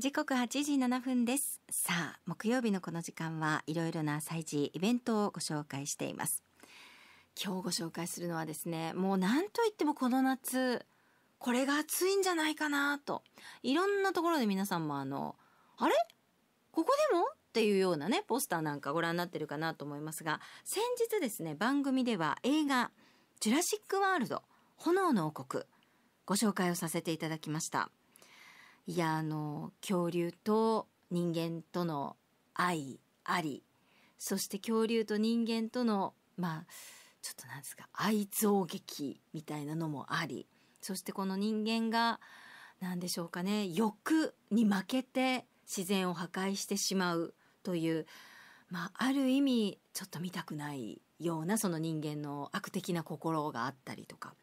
時刻8時7分です。さあ、木曜日のこの時間はいろいろな祭事、イベントをご紹介しています。今日ご紹介するのはですね、もう何と言ってもこの夏、これが暑いんじゃないかなと。いろんなところで皆さんもあの、あれここでもっていうようなね、ポスターなんかご覧になってるかなと思いますが、先日ですね、番組では映画、ジュラシックワールド、炎の王国、ご紹介をさせていただきました。いやあの恐竜と人間との愛ありそして恐竜と人間とのまあちょっとなんですか愛憎劇みたいなのもありそしてこの人間が何でしょうかね欲に負けて自然を破壊してしまうという、まあ、ある意味ちょっと見たくないようなその人間の悪的な心があったりとか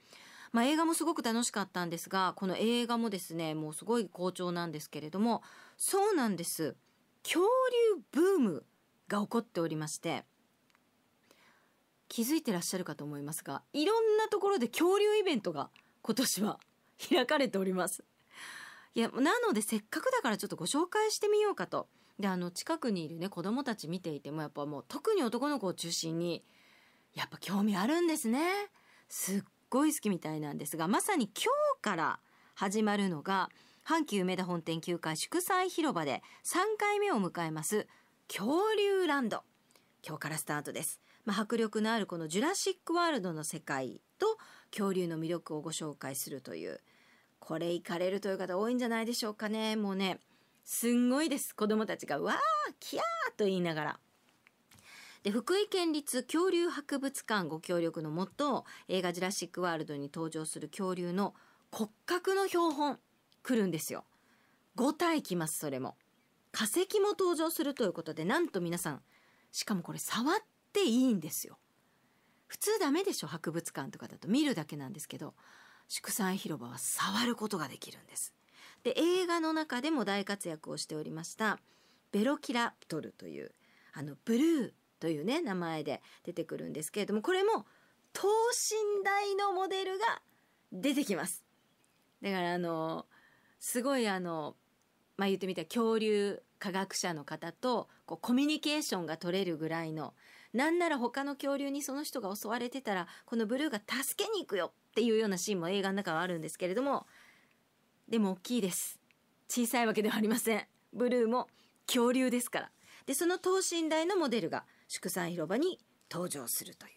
まあ、映画もすごく楽しかったんですが、この映画もですね、もうすごい好調なんですけれども、そうなんです。恐竜ブームが起こっておりまして、気づいてらっしゃるかと思いますが、いろんなところで恐竜イベントが今年は開かれております。いや、なのでせっかくだからちょっとご紹介してみようかと。で、あの、近くにいるね、子供たち見ていても、やっぱもう特に男の子を中心に、やっぱ興味あるんですね。すっごい好きみたいなんですが、まさに今日から始まるのが、阪急梅田本店9階祝祭広場で3回目を迎えます、恐竜ランド。今日からスタートです。まあ、迫力のあるこのジュラシックワールドの世界と恐竜の魅力をご紹介するという、これ行かれるという方多いんじゃないでしょうかね。もうね、すんごいです。子供たちが、わー、キャーと言いながら。で、福井県立恐竜博物館ご協力のもと、映画ジュラシックワールドに登場する恐竜の骨格の標本、来るんですよ。5体来ます、それも。化石も登場するということで、なんと皆さん、しかもこれ触っていいんですよ。普通ダメでしょ、博物館とかだと見るだけなんですけど、祝祭広場は触ることができるんです。で、映画の中でも大活躍をしておりました、ベロキラプトルという、あの、ブルー、というね、名前で出てくるんですけれども、これも、等身大のモデルが出てきます。だから、あの、すごいあの、まあ、言ってみたら恐竜科学者の方とこうコミュニケーションが取れるぐらいの、なんなら他の恐竜にその人が襲われてたら、このブルーが助けに行くよっていうようなシーンも映画の中はあるんですけれども、でも大きいです。小さいわけではありません。ブルーも恐竜ですから。でその等身大のモデルが祝賛広場に登場するという。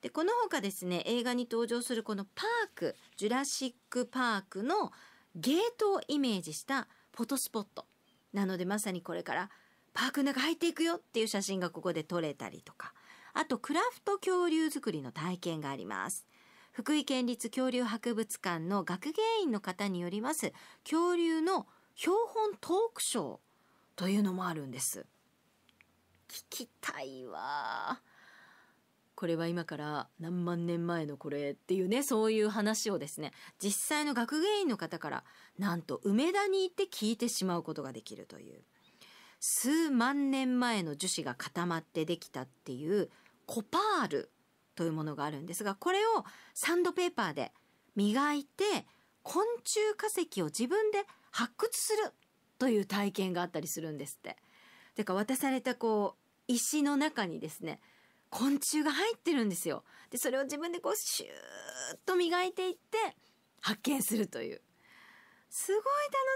でこの他ですね映画に登場するこのパークジュラシック・パークのゲートをイメージしたフォトスポットなのでまさにこれからパークの中入っていくよっていう写真がここで撮れたりとかあとクラフト恐竜作りの体験があります福井県立恐竜博物館の学芸員の方によります恐竜の標本トークショーというのもあるんです聞きたいわこれは今から何万年前のこれっていうねそういう話をですね実際の学芸員の方からなんと梅田に行って聞いてしまうことができるという数万年前の樹脂が固まってできたっていうコパールというものがあるんですがこれをサンドペーパーで磨いて昆虫化石を自分で発掘するという体験があったりするんですって。てか渡されたこ石の中にですね昆虫が入ってるんですよでそれを自分でこうシューッと磨いていって発見するというすごい楽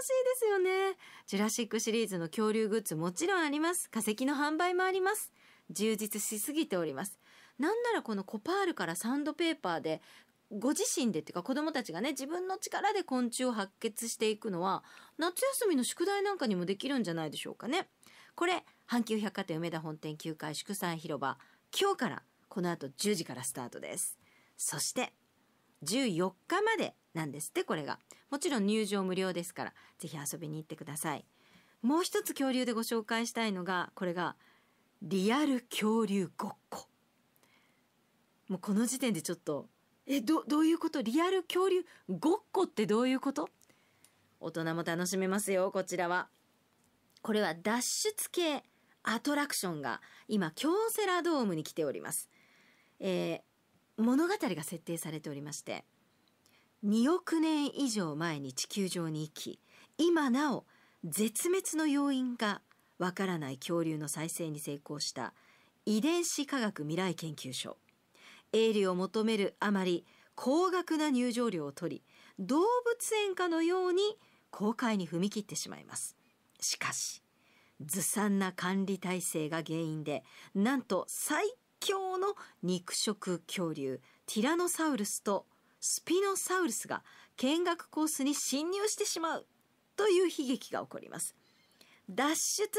しいですよねジュラシックシリーズの恐竜グッズもちろんあります化石の販売もあります充実しすぎておりますなんならこのコパールからサンドペーパーでご自身でっていうか子供たちがね自分の力で昆虫を発掘していくのは夏休みの宿題なんかにもできるんじゃないでしょうかねこれ阪急百貨店梅田本店9階祝祭広場今日からこの後10時からスタートですそして14日までなんですってこれがもちろん入場無料ですからぜひ遊びに行ってくださいもう一つ恐竜でご紹介したいのがこれがリアル恐竜ごっこもうこの時点でちょっとえどどういうことリアル恐竜ごっこってどういうこと大人も楽しめますよこちらはこれは脱出系アトラクションが今、京セラドームに来ております。えー、物語が設定されておりまして、2億年以上前に地球上に生き、今なお絶滅の要因がわからない恐竜の再生に成功した遺伝子科学未来研究所。営利を求めるあまり高額な入場料を取り、動物園かのように公開に踏み切ってしまいます。しかし、ずさんな管理体制が原因で、なんと最強の肉食恐竜、ティラノサウルスとスピノサウルスが見学コースに侵入してしまうという悲劇が起こります。脱出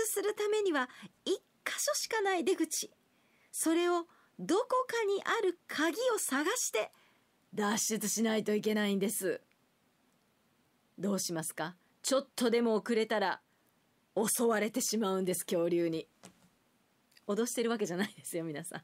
するためには一箇所しかない出口。それをどこかにある鍵を探して脱出しないといけないんです。どうしますかちょっとでも遅れたら襲われてしまうんです恐竜に脅してるわけじゃないですよ皆さん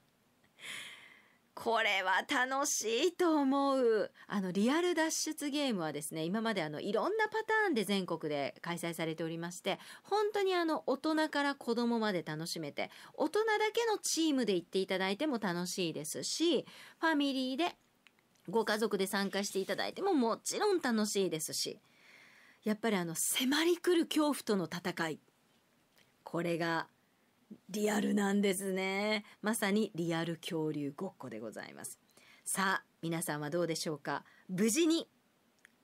これは楽しいと思う。あの、リアル脱出ゲームはですね、今まであの、いろんなパターンで全国で開催されておりまして、本当にあの、大人から子供まで楽しめて、大人だけのチームで行っていただいても楽しいですし、ファミリーでご家族で参加していただいてももちろん楽しいですし、やっぱりあの迫り来る恐怖との戦いこれがリアルなんですねまさにリアル恐竜ごっこでございますさあ皆さんはどうでしょうか無事に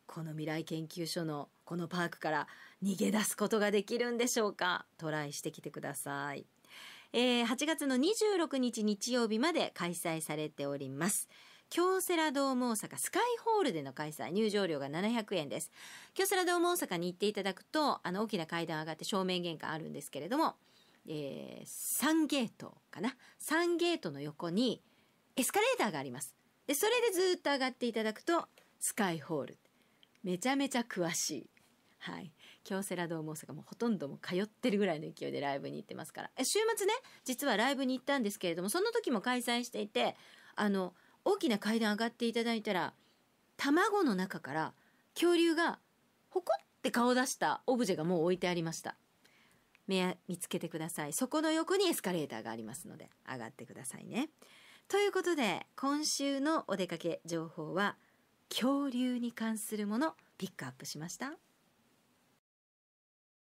この未来研究所のこのパークから逃げ出すことができるんでしょうかトライしてきてください、えー、8月の26日日曜日まで開催されております京セラドーム大阪スカイホールでの開催、入場料が700円です。京セラドーム大阪に行っていただくと、あの、大きな階段上がって正面玄関あるんですけれども、えー、ンゲートかな。サンゲートの横にエスカレーターがあります。で、それでずっと上がっていただくと、スカイホール。めちゃめちゃ詳しい。はい。京セラドーム大阪もほとんども通ってるぐらいの勢いでライブに行ってますから。え、週末ね、実はライブに行ったんですけれども、その時も開催していて、あの、大きな階段上がっていただいたら卵の中から恐竜がほこって顔出したオブジェがもう置いてありました目見つけてくださいそこの横にエスカレーターがありますので上がってくださいねということで今週のお出かけ情報は恐竜に関するものピックアップしました。